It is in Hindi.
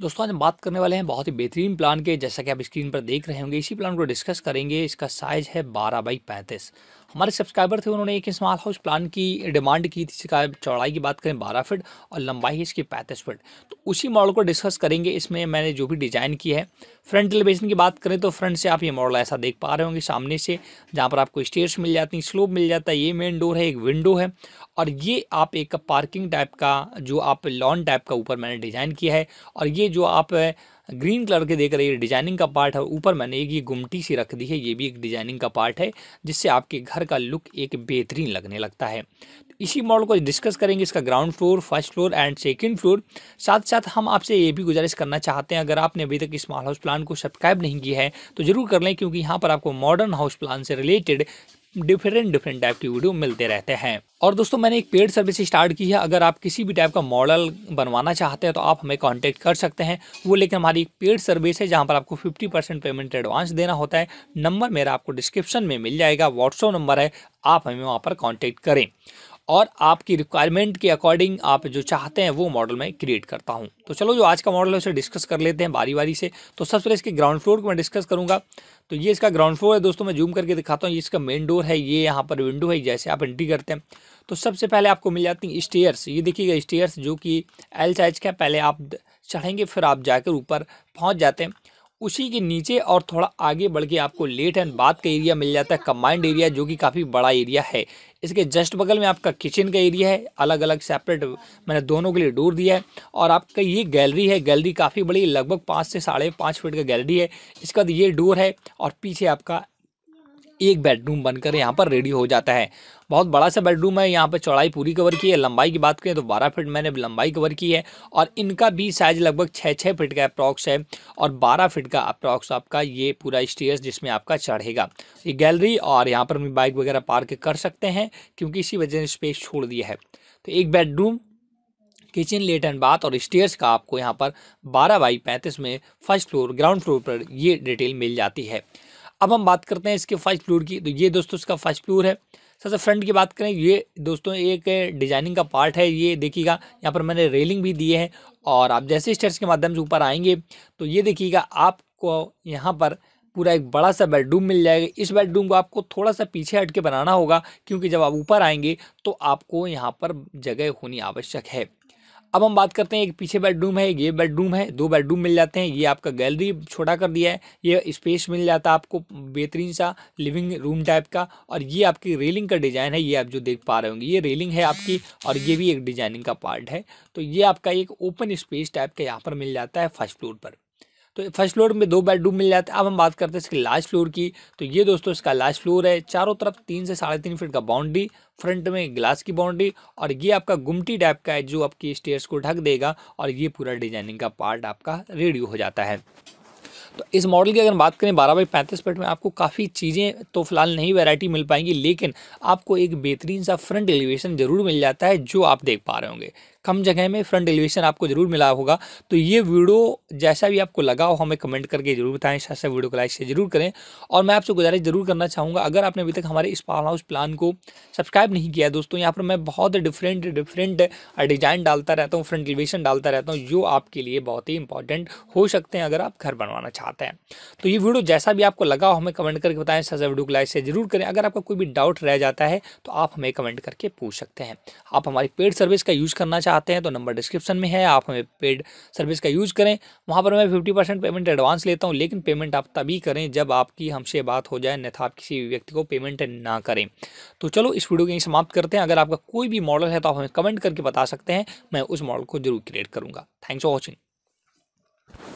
दोस्तों आज हम बात करने वाले हैं बहुत ही बेहतरीन प्लान के जैसा कि आप स्क्रीन पर देख रहे होंगे इसी प्लान को डिस्कस करेंगे इसका साइज है बारह बाई पैंतीस हमारे सब्सक्राइबर थे उन्होंने एक स्मॉल हाउस प्लान की डिमांड की थी जिसका चौड़ाई की बात करें बारह फिट और लंबाई इसकी पैंतीस फिट तो उसी मॉडल को डिस्कस करेंगे इसमें मैंने जो भी डिज़ाइन की है फ्रंट एलिवेशन की बात करें तो फ्रंट से आप ये मॉडल ऐसा देख पा रहे होंगे सामने से जहाँ पर आपको स्टेयर्स मिल जाती हैं स्लोप मिल जाता है ये मेन डोर है एक विंडो है और ये आप एक पार्किंग टाइप का जो आप लॉन टाइप का ऊपर मैंने डिज़ाइन किया है और ये जो आप ग्रीन कलर के देख रहे हैं डिजाइनिंग का पार्ट है ऊपर मैंने एक ये गुमटी सी रख दी है ये भी एक डिजाइनिंग का पार्ट है जिससे आपके घर का लुक एक बेहतरीन लगने लगता है इसी मॉडल को डिस्कस करेंगे इसका ground floor first floor and second floor साथ साथ हम आपसे ये भी गुजारिश करना चाहते हैं अगर आपने अभी तक इस हाउस प्लान को सब्सक्राइब नहीं किया है तो जरूर कर लें क्योंकि यहाँ पर आपको मॉडर्न हाउस प्लान से रिलेटेड डिफरेंट डिफरेंट टाइप की वीडियो मिलते रहते हैं और दोस्तों मैंने एक पेड सर्विस स्टार्ट की है अगर आप किसी भी टाइप का मॉडल बनवाना चाहते हैं तो आप हमें कांटेक्ट कर सकते हैं वो लेकिन हमारी एक पेड सर्विस है जहाँ पर आपको 50 परसेंट पेमेंट एडवांस देना होता है नंबर मेरा आपको डिस्क्रिप्शन में मिल जाएगा व्हाट्सअप नंबर है आप हमें वहाँ पर कॉन्टैक्ट करें और आपकी रिक्वायरमेंट के अकॉर्डिंग आप जो चाहते हैं वो मॉडल मैं क्रिएट करता हूँ तो चलो जो आज का मॉडल है उसे डिस्कस कर लेते हैं बारी बारी से तो सबसे पहले इसके ग्राउंड फ्लोर को मैं डिस्कस करूँगा तो ये इसका ग्राउंड फ्लोर है दोस्तों मैं जूम करके दिखाता हूँ ये इसका मेन डोर है ये यहाँ पर विंडो है जैसे आप एंट्री करते हैं तो सबसे पहले आपको मिल जाती हैं स्टेयर्स ये देखिएगा स्टेयर्स जो कि एल साइज का पहले आप चढ़ेंगे फिर आप जाकर ऊपर पहुँच जाते हैं उसी के नीचे और थोड़ा आगे बढ़ के आपको लेट एंड बात का एरिया मिल जाता है कम्बाइंड एरिया जो कि काफ़ी बड़ा एरिया है इसके जस्ट बगल में आपका किचन का एरिया है अलग अलग सेपरेट मैंने दोनों के लिए डोर दिया है और आपका ये गैलरी है गैलरी काफ़ी बड़ी लगभग पाँच से साढ़े पाँच फीट का गैलरी है इसके बाद ये डोर है और पीछे आपका एक बेडरूम बनकर यहाँ पर रेडी हो जाता है बहुत बड़ा सा बेडरूम है यहाँ पर चौड़ाई पूरी कवर की है लंबाई की बात करें तो बारह फीट मैंने लंबाई कवर की है और इनका भी साइज लगभग छः छः फीट का अप्रॉक्स है और बारह फीट का अप्रॉक्स आपका ये पूरा स्टेयर्स जिसमें आपका चढ़ेगा ये गैलरी और यहाँ पर भी बाइक वगैरह पार्क कर सकते हैं क्योंकि इसी वजह से स्पेस छोड़ दिया है तो एक bedroom kitchen let and bath और स्टेयर्स का आपको यहाँ पर बारह बाई पैंतीस में फर्स्ट फ्लोर ग्राउंड फ्लोर पर ये डिटेल मिल जाती है अब हम बात करते हैं इसके फर्स्ट फ्लोर की तो ये दोस्तों इसका फर्स्ट फ्लोर है सबसे फ्रंट की बात करें ये दोस्तों एक डिजाइनिंग का पार्ट है ये देखिएगा यहाँ पर मैंने रेलिंग भी दिए है और आप जैसे स्टेयर्स के माध्यम से ऊपर आएंगे तो ये देखिएगा आपको यहाँ पर पूरा एक बड़ा सा बेडरूम मिल जाएगा इस बेडरूम को आपको थोड़ा सा पीछे हट के बनाना होगा क्योंकि जब आप ऊपर आएंगे तो आपको यहाँ पर जगह होनी आवश्यक है अब हम बात करते हैं एक पीछे बेडरूम है ये बेडरूम है दो बेडरूम मिल जाते हैं ये आपका गैलरी छोटा कर दिया है ये स्पेस मिल जाता है आपको बेहतरीन सा लिविंग रूम टाइप का और ये आपकी रेलिंग का डिज़ाइन है ये आप जो देख पा रहे होंगे ये रेलिंग है आपकी और ये भी एक डिज़ाइनिंग का पार्ट है तो ये आपका एक ओपन स्पेस टाइप का यहाँ पर मिल जाता है फर्स्ट फ्लोर पर तो फर्स्ट फ्लोर में दो बेडरूम मिल जाते हैं अब हम बात करते हैं इसकी लास्ट फ्लोर की तो ये दोस्तों इसका लास्ट फ्लोर है चारों तरफ तीन से साढ़े तीन फीट का बाउंड्री फ्रंट में ग्लास की बाउंड्री और ये आपका गुमटी टाइप का है जो आपकी स्टेयर्स को ढक देगा और ये पूरा डिजाइनिंग का पार्ट आपका रेडी हो जाता है तो इस मॉडल की अगर बात करें बारह बाई पैंतीस फीट में आपको काफ़ी चीज़ें तो फिलहाल नहीं वैरायटी मिल पाएंगी लेकिन आपको एक बेहतरीन सा फ्रंट एलिवेशन ज़रूर मिल जाता है जो आप देख पा रहे होंगे कम जगह में फ्रंट एलिवेशन आपको जरूर मिला होगा तो ये वीडियो जैसा भी आपको लगा हो हमें कमेंट करके जरूर बताएं साथ वीडियो को लाइक शेयर जरूर करें और मैं आपसे गुजारिश जरूर करना चाहूँगा अगर आपने अभी तक हमारे इस पावर हाउस प्लान को सब्सक्राइब नहीं किया दोस्तों यहाँ पर मैं बहुत डिफरेंट डिफरेंट डिजाइन डालता रहता हूँ फ्रंट एलिवेशन डालता रहता हूँ जो आपके लिए बहुत ही इंपॉर्टेंट हो सकते हैं अगर आप घर बनवाना चाहते हैं तो ये वीडियो जैसा भी आपको लगा हो हमें कमेंट करके बताएं साथ वीडियो को लाइक शेयर जरूर करें अगर आपका कोई भी डाउट रह जाता है तो आप हमें कमेंट करके पूछ सकते हैं आप हमारी पेड सर्विस का यूज़ करना चाहते चाहते हैं तो नंबर डिस्क्रिप्शन में है आप हमें पेड सर्विस का यूज़ करें वहाँ पर मैं फिफ्टी परसेंट पेमेंट एडवांस लेता हूँ लेकिन पेमेंट आप तभी करें जब आपकी हमसे बात हो जाए था आप किसी व्यक्ति को पेमेंट ना करें तो चलो इस वीडियो को यहीं समाप्त करते हैं अगर आपका कोई भी मॉडल है तो आप हमें कमेंट करके बता सकते हैं मैं उस मॉडल को जरूर क्रिएट करूँगा थैंक्स फॉर वॉचिंग